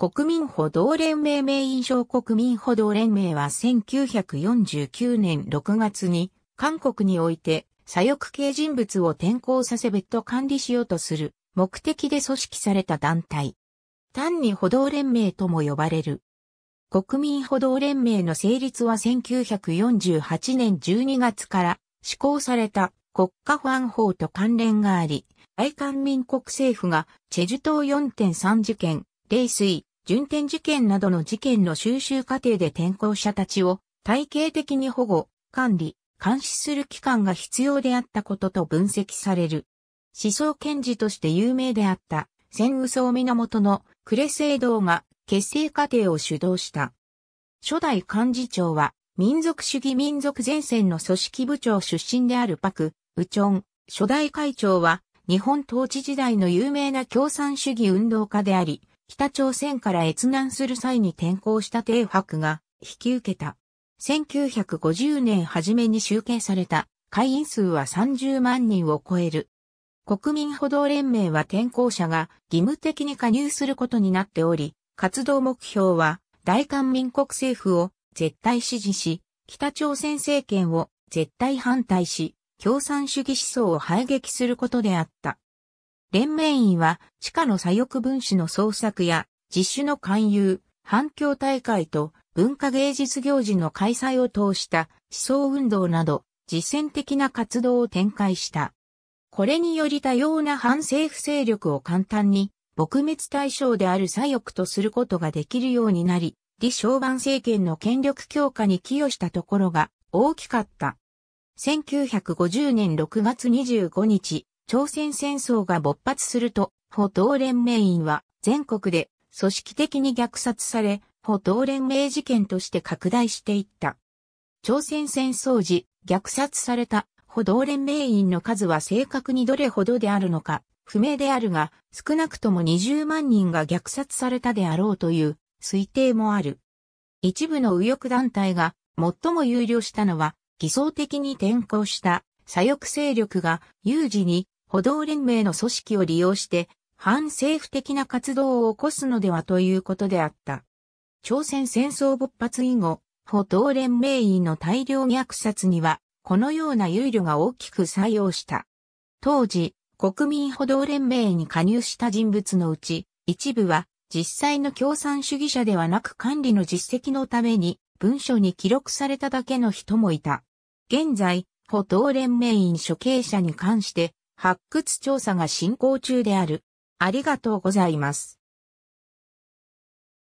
国民歩道連盟名印象国民歩道連盟は1949年6月に韓国において左翼系人物を転校させ別途管理しようとする目的で組織された団体。単に歩道連盟とも呼ばれる。国民歩道連盟の成立は1948年12月から施行された国家保安法と関連があり、愛韓民国政府がチェジュ島4.3事件、冷水、順天事件などの事件の収集過程で転校者たちを体系的に保護、管理、監視する機関が必要であったことと分析される。思想検事として有名であった戦武源のクレセイドが結成過程を主導した。初代幹事長は民族主義民族前線の組織部長出身であるパク・ウチョン。初代会長は日本統治時代の有名な共産主義運動家であり、北朝鮮から越南する際に転校した帝博が引き受けた。1950年初めに集計された会員数は30万人を超える。国民歩道連盟は転校者が義務的に加入することになっており、活動目標は大韓民国政府を絶対支持し、北朝鮮政権を絶対反対し、共産主義思想を排撃することであった。連盟員は地下の左翼分子の創作や実種の勧誘、反響大会と文化芸術行事の開催を通した思想運動など実践的な活動を展開した。これにより多様な反政府勢力を簡単に撲滅対象である左翼とすることができるようになり、李承晩政権の権力強化に寄与したところが大きかった。1950年6月25日、朝鮮戦争が勃発すると、歩道連盟員は全国で組織的に虐殺され、歩道連盟事件として拡大していった。朝鮮戦争時、虐殺された歩道連盟員の数は正確にどれほどであるのか、不明であるが、少なくとも20万人が虐殺されたであろうという推定もある。一部の右翼団体が最も有料したのは、偽装的に転向した左翼勢力が有事に歩道連盟の組織を利用して反政府的な活動を起こすのではということであった。朝鮮戦争勃発以後、歩道連盟員の大量虐殺には、このような憂慮が大きく作用した。当時、国民歩道連盟に加入した人物のうち、一部は実際の共産主義者ではなく管理の実績のために文書に記録されただけの人もいた。現在、歩道連盟員処刑者に関して発掘調査が進行中である。ありがとうございます。